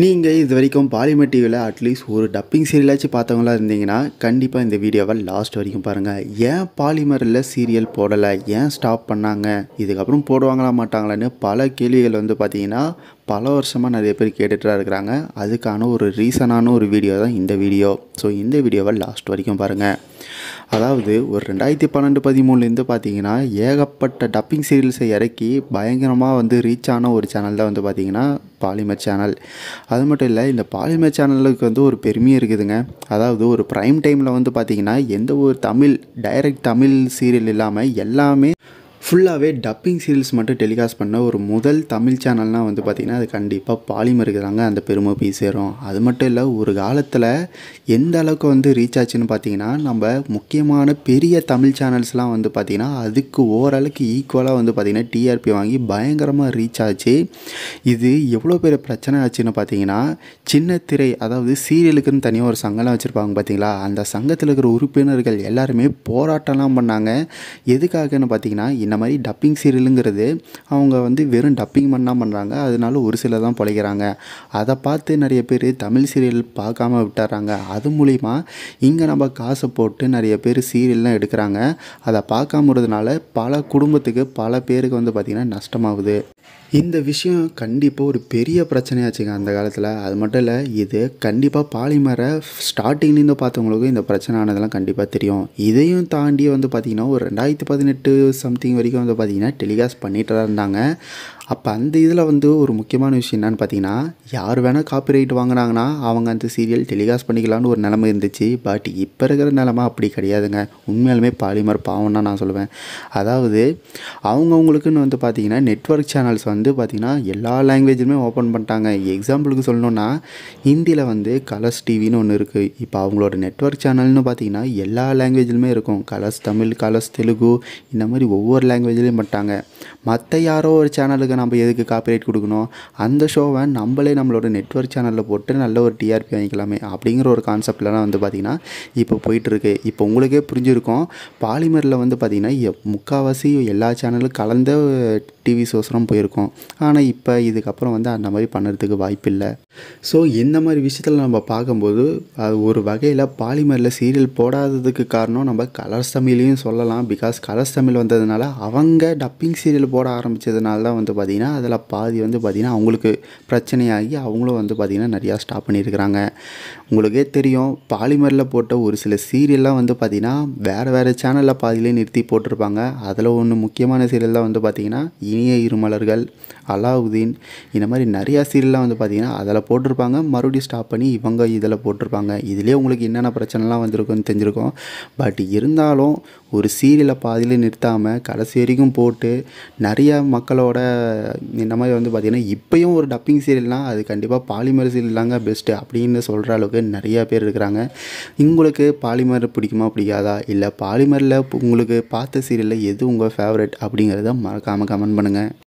நீங்கள் இது வரைக்கும் பாலிமர் டிவியில் அட்லீஸ்ட் ஒரு டப்பிங் சீரியலாச்சும் பார்த்தவங்களா இருந்தீங்கன்னா கண்டிப்பாக இந்த வீடியோவை லாஸ்ட் வரைக்கும் பாருங்கள் ஏன் பாலிமரில் சீரியல் போடலை ஏன் ஸ்டாப் பண்ணாங்க இதுக்கப்புறம் போடுவாங்களா மாட்டாங்களான்னு பல கேள்விகள் வந்து பார்த்திங்கன்னா பல வருஷமாக நிறைய பேர் கேட்டுட்டு இருக்கிறாங்க அதுக்கான ஒரு ரீசனான ஒரு வீடியோ தான் இந்த வீடியோ ஸோ இந்த வீடியோவை லாஸ்ட் வரைக்கும் பாருங்கள் அதாவது ஒரு ரெண்டாயிரத்தி பன்னெண்டு பதிமூணுலேருந்து பார்த்தீங்கன்னா ஏகப்பட்ட டப்பிங் சீரியல்ஸை இறக்கி பயங்கரமாக வந்து ரீச் ஆன ஒரு சேனல் தான் வந்து பார்த்திங்கன்னா பாலிமர் சேனல் அது மட்டும் இல்லை இந்த பாலிமர் சேனலுக்கு வந்து ஒரு பெருமையும் இருக்குதுங்க அதாவது ஒரு ப்ரைம் டைமில் வந்து பார்த்திங்கன்னா எந்த ஒரு தமிழ் டைரக்ட் தமிழ் சீரியல் இல்லாமல் எல்லாமே ஃபுல்லாகவே டப்பிங் சீரியல்ஸ் மட்டும் டெலிகாஸ்ட் பண்ண ஒரு முதல் தமிழ் சேனல்னால் வந்து பார்த்திங்கன்னா அது கண்டிப்பாக பாலிமருக்கு தாங்க அந்த பெருமை போய் சேரும் அது மட்டும் இல்லை ஒரு காலத்தில் எந்த அளவுக்கு வந்து ரீச் ஆச்சுன்னு பார்த்தீங்கன்னா நம்ம முக்கியமான பெரிய தமிழ் சேனல்ஸ்லாம் வந்து பார்த்திங்கன்னா அதுக்கு ஓரளவுக்கு ஈக்குவலாக வந்து பார்த்திங்கன்னா டிஆர்பி வாங்கி பயங்கரமாக ரீச் ஆச்சு இது எவ்வளோ பெரிய பிரச்சனை ஆச்சுன்னு பார்த்தீங்கன்னா சின்ன திரை அதாவது சீரியலுக்குன்னு தனியாக ஒரு சங்கம்லாம் வச்சுருப்பாங்க பார்த்தீங்களா அந்த சங்கத்தில் இருக்கிற உறுப்பினர்கள் எல்லாருமே போராட்டம்லாம் பண்ணாங்க எதுக்காகன்னு பார்த்தீங்கன்னா இந்த மாதிரி டப்பிங் சீரியலுங்கிறது அவங்க வந்து வெறும் டப்பிங் பண்ணால் பண்ணுறாங்க அதனால ஒரு சிலர் தான் பிழைக்கிறாங்க அதை பார்த்து நிறைய பேர் தமிழ் சீரியல் பார்க்காம விட்டுறாங்க அது மூலிமா இங்கே நம்ம காசை போட்டு நிறைய பேர் சீரியல்லாம் எடுக்கிறாங்க அதை பார்க்காமறதுனால பல குடும்பத்துக்கு பல பேருக்கு வந்து பார்த்திங்கன்னா நஷ்டமாகுது இந்த விஷயம் கண்டிப்பாக ஒரு பெரிய பிரச்சனையாச்சுங்க அந்த காலத்தில் அது மட்டும் இல்லை இது கண்டிப்பாக பாலிமரை ஸ்டார்டிங்லேருந்து பார்த்தவங்களுக்கும் இந்த பிரச்சனை ஆனதெல்லாம் கண்டிப்பாக தெரியும் இதையும் தாண்டி வந்து பார்த்திங்கன்னா ஒரு ரெண்டாயிரத்தி பதினெட்டு சம்திங் வரைக்கும் வந்து பார்த்திங்கன்னா டெலிகாஸ்ட் பண்ணிகிட்டு தான் இருந்தாங்க அப்போ அந்த இதில் வந்து ஒரு முக்கியமான விஷயம் என்னென்னு பார்த்தீங்கன்னா யார் வேணால் காப்பிரைட் வாங்கினாங்கன்னா அவங்க அந்த சீரியல் டெலிகாஸ்ட் பண்ணிக்கலான்னு ஒரு நிலமை இருந்துச்சு பட் இப்போ இருக்கிற நிலமை அப்படி கிடையாதுங்க உண்மையாலுமே பாலிமர் பாவம்னா நான் சொல்லுவேன் அதாவது அவங்கவுங்களுக்குன்னு வந்து பார்த்திங்கன்னா நெட்ஒர்க் சேனல்ஸ் வந்து பார்த்திங்கன்னா எல்லா லாங்குவேஜுமே ஓப்பன் பண்ணிட்டாங்க எக்ஸாம்பிளுக்கு சொல்லணுன்னா ஹிந்தியில் வந்து கலர்ஸ் டிவின்னு ஒன்று இருக்குது இப்போ அவங்களோட நெட்ஒர்க் சேனல்னு பார்த்திங்கன்னா எல்லா லாங்குவேஜிலுமே இருக்கும் கலர்ஸ் தமிழ் கலர்ஸ் தெலுங்கு இந்த மாதிரி ஒவ்வொரு லாங்குவேஜ்லேயும் பண்ணிட்டாங்க மற்ற யாரோ ஒரு சேனலுக்கு நம்ம எதுக்கு காப்பிரைட் கொடுக்கணும் அந்த ஷோவை நம்மளே நம்மளோட நெட்ஒர்க் சேனலில் போட்டு நல்ல ஒரு டிஆர்பி வாங்கிக்கலாமே அப்படிங்கிற ஒரு கான்செப்ட்லாம் வந்து பார்த்திங்கன்னா இப்போ போயிட்டுருக்கு இப்போ உங்களுக்கே புரிஞ்சுருக்கோம் பாலிமரில் வந்து பார்த்திங்கன்னா முக்கால்வாசி எல்லா சேனலும் கலந்த டிவி ஷோஸ்லாம் போயிருக்கோம் ஆனால் இப்போ இதுக்கப்புறம் வந்து அந்த மாதிரி பண்ணுறதுக்கு வாய்ப்பு இல்லை ஸோ இந்த மாதிரி விஷயத்தில் நம்ம பார்க்கும்போது அது ஒரு வகையில் பாலிமரில் சீரியல் போடாததுக்கு காரணம் நம்ம கலர்ஸ் தமிழையும் சொல்லலாம் பிகாஸ் கலர்ஸ் தமிழ் வந்ததுனால அவங்க டப்பிங் சீரியல் சமையல் போட ஆரம்பித்ததுனால தான் வந்து பார்த்திங்கன்னா அதில் பாதி வந்து பார்த்திங்கன்னா அவங்களுக்கு பிரச்சனையாகி அவங்களும் வந்து பார்த்திங்கன்னா நிறையா ஸ்டாப் பண்ணியிருக்கிறாங்க உங்களுக்கே தெரியும் பாலிமரில் போட்ட ஒரு சில சீரியல்லாம் வந்து பார்த்திங்கன்னா வேறு வேறு சேனலில் பாதியிலே நிறுத்தி போட்டிருப்பாங்க அதில் ஒன்று முக்கியமான சீரியல்லாம் வந்து பார்த்திங்கன்னா இனிய இருமலர்கள் அலாவுதீன் இந்த மாதிரி நிறையா சீரியல்லாம் வந்து பார்த்திங்கன்னா அதில் போட்டிருப்பாங்க மறுபடியும் ஸ்டாப் பண்ணி இவங்க இதில் போட்டிருப்பாங்க இதுலேயே உங்களுக்கு என்னென்ன பிரச்சனைலாம் வந்திருக்குன்னு தெரிஞ்சிருக்கும் பட் இருந்தாலும் ஒரு சீரியலை பாதியிலே நிறுத்தாமல் கடைசி வரைக்கும் போட்டு நிறையா மக்களோட இந்த மாதிரி வந்து பார்த்திங்கன்னா இப்போயும் ஒரு டப்பிங் சீரியல்னால் அது கண்டிப்பாக பாலிமர் சீரியல் தாங்க பெஸ்ட்டு அப்படின்னு சொல்கிற அளவுக்கு நிறையா பேர் இருக்கிறாங்க உங்களுக்கு பாலிமர் பிடிக்குமா பிடிக்காதா இல்லை பாலிமரில் உங்களுக்கு பார்த்த சீரியலில் எது உங்கள் ஃபேவரட் அப்படிங்கிறத மறக்காமல் கமெண்ட் பண்ணுங்கள்